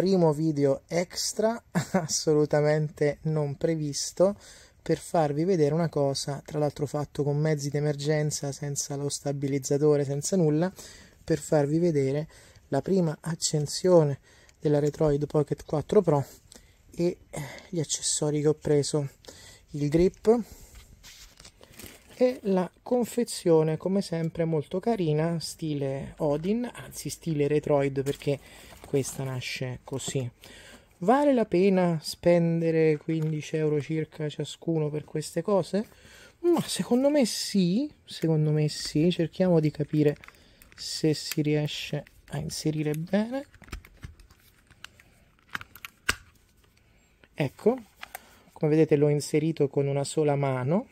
primo video extra assolutamente non previsto per farvi vedere una cosa, tra l'altro fatto con mezzi d'emergenza, senza lo stabilizzatore, senza nulla, per farvi vedere la prima accensione della Retroid Pocket 4 Pro e eh, gli accessori che ho preso, il grip e la confezione come sempre molto carina, stile Odin, anzi stile Retroid perché questa nasce così. Vale la pena spendere 15 euro circa ciascuno per queste cose? Ma secondo me sì, secondo me sì, cerchiamo di capire se si riesce a inserire bene. Ecco, come vedete l'ho inserito con una sola mano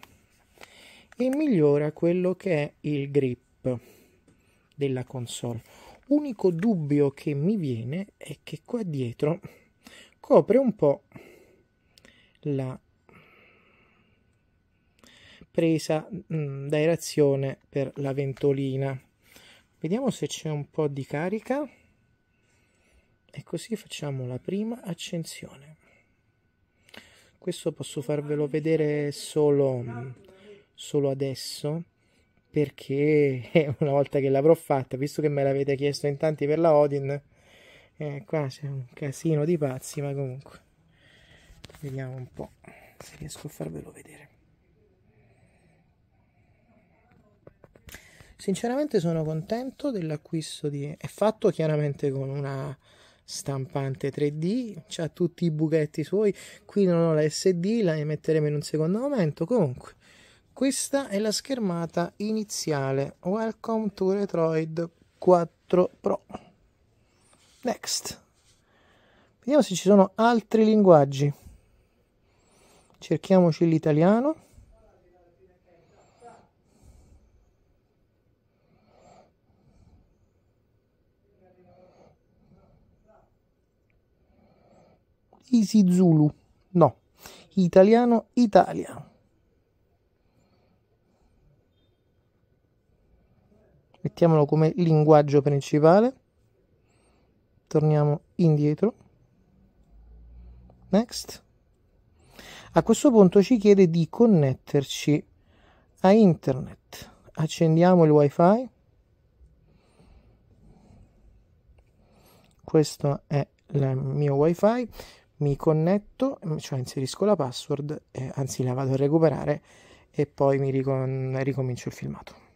e migliora quello che è il grip della console. Unico dubbio che mi viene è che qua dietro copre un po' la presa mh, mm, d'aerazione per la ventolina. Vediamo se c'è un po' di carica e così facciamo la prima accensione. Questo posso farvelo vedere solo, mm, solo adesso perché eh, una volta che l'avrò fatta, visto che me l'avete chiesto in tanti per la Odin, eh, qua c'è un casino di pazzi, ma comunque vediamo un po' se riesco a farvelo vedere. Sinceramente sono contento dell'acquisto di... è fatto chiaramente con una stampante 3D, ha tutti i buchetti suoi, qui non ho la SD, la metteremo in un secondo momento, comunque questa è la schermata iniziale. Welcome to Retroid 4 Pro. Next. Vediamo se ci sono altri linguaggi. Cerchiamoci l'italiano. Easy Zulu. No, italiano Italia. mettiamolo come linguaggio principale torniamo indietro next a questo punto ci chiede di connetterci a internet accendiamo il wifi questo è il mio wifi mi connetto cioè inserisco la password eh, anzi la vado a recuperare e poi mi ricom- ricomincio il filmato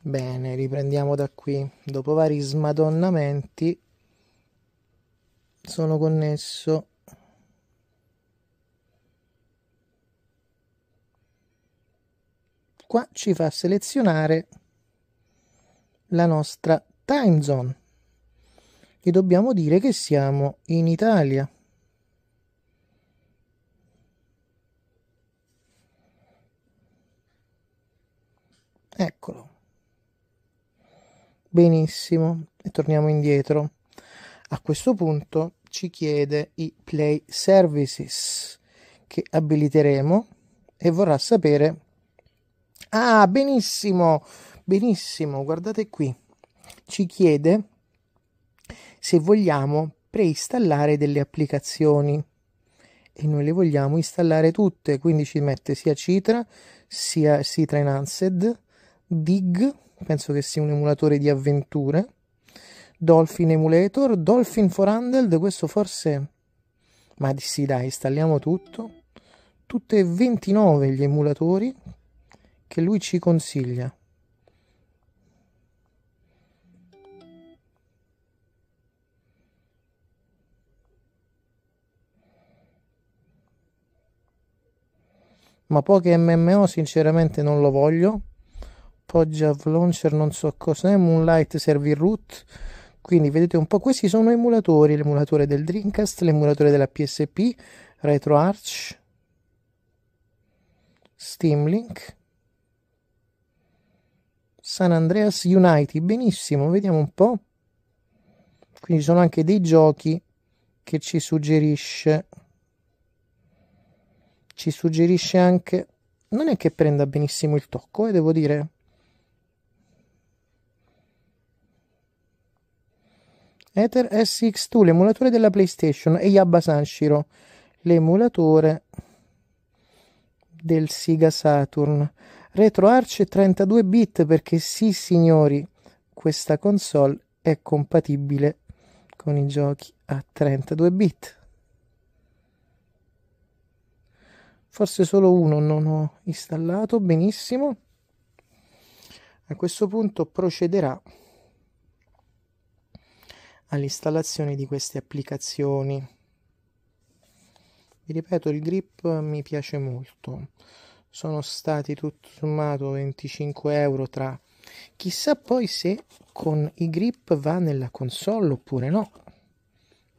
Bene, riprendiamo da qui. Dopo vari smadonnamenti sono connesso qua ci fa selezionare la nostra time zone e dobbiamo dire che siamo in Italia eccolo Benissimo, e torniamo indietro. A questo punto ci chiede i Play Services che abiliteremo e vorrà sapere. Ah, benissimo, benissimo, guardate qui. Ci chiede se vogliamo preinstallare delle applicazioni e noi le vogliamo installare tutte, quindi ci mette sia Citra, sia Citra Enhanced, Dig, penso che sia un emulatore di avventure, Dolphin Emulator, Dolphin for Handled, questo forse... Ma sì dai, installiamo tutto. Tutte e 29 gli emulatori che lui ci consiglia. ma poche MMO sinceramente non lo voglio Poggia launcher non so cosa è Moonlight serve il root quindi vedete un po' questi sono emulatori l'emulatore del Dreamcast l'emulatore della PSP RetroArch Steam Link San Andreas United, benissimo vediamo un po' quindi ci sono anche dei giochi che ci suggerisce ci suggerisce anche non è che prenda benissimo il tocco eh, devo dire Ether SX2, l'emulatore della PlayStation e Yabba Sanshiro, l'emulatore del Sega Saturn. RetroArch 32 bit perché sì signori, questa console è compatibile con i giochi a 32 bit. Forse solo uno non ho installato, benissimo. A questo punto procederà all'installazione di queste applicazioni. Vi ripeto, il grip mi piace molto. Sono stati tutto sommato 25 euro tra chissà poi se con i grip va nella console oppure no.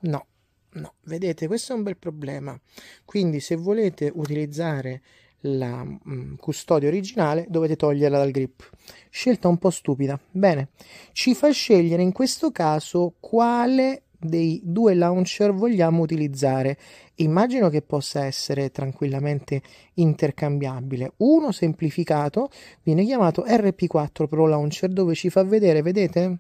No, no, vedete, questo è un bel problema. Quindi se volete utilizzare la mh, mm, custodia originale dovete toglierla dal grip. Scelta un po' stupida. Bene, ci fa scegliere in questo caso quale dei due launcher vogliamo utilizzare. Immagino che possa essere tranquillamente intercambiabile. Uno semplificato viene chiamato RP4 Pro Launcher dove ci fa vedere, vedete?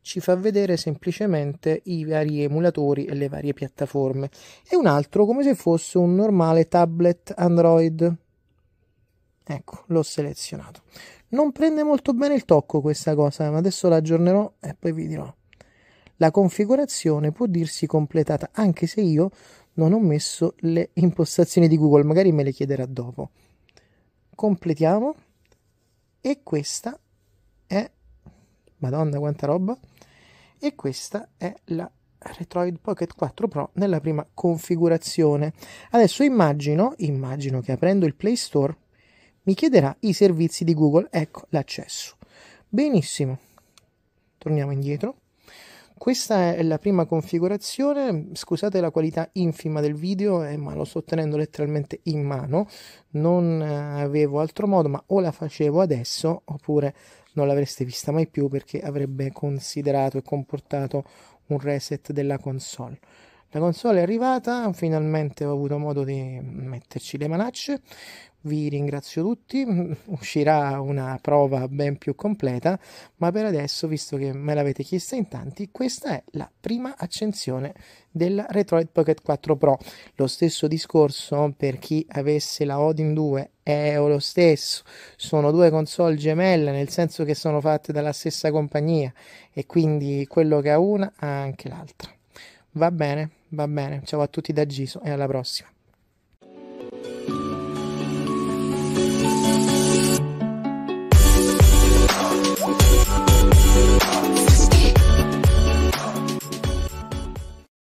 ci fa vedere semplicemente i vari emulatori e le varie piattaforme e un altro come se fosse un normale tablet Android. Ecco, l'ho selezionato. Non prende molto bene il tocco questa cosa, ma adesso l'aggiornerò e poi vi dirò. La configurazione può dirsi completata anche se io non ho messo le impostazioni di Google, magari me le chiederà dopo. Completiamo e questa Madonna quanta roba! E questa è la Retroid Pocket 4 Pro nella prima configurazione. Adesso immagino, immagino che aprendo il Play Store mi chiederà i servizi di Google. Ecco l'accesso. Benissimo. Torniamo indietro. Questa è la prima configurazione, scusate la qualità infima del video, eh, ma lo sto tenendo letteralmente in mano, non eh, avevo altro modo, ma o la facevo adesso oppure non l'avreste vista mai più perché avrebbe considerato e comportato un reset della console. La console è arrivata, finalmente ho avuto modo di metterci le manacce. Vi ringrazio tutti, uscirà una prova ben più completa, ma per adesso, visto che me l'avete chiesta in tanti, questa è la prima accensione della Retroid Pocket 4 Pro. Lo stesso discorso per chi avesse la Odin 2 è lo stesso, sono due console gemelle, nel senso che sono fatte dalla stessa compagnia e quindi quello che ha una ha anche l'altra. Va bene, va bene. Ciao a tutti da Giso e alla prossima.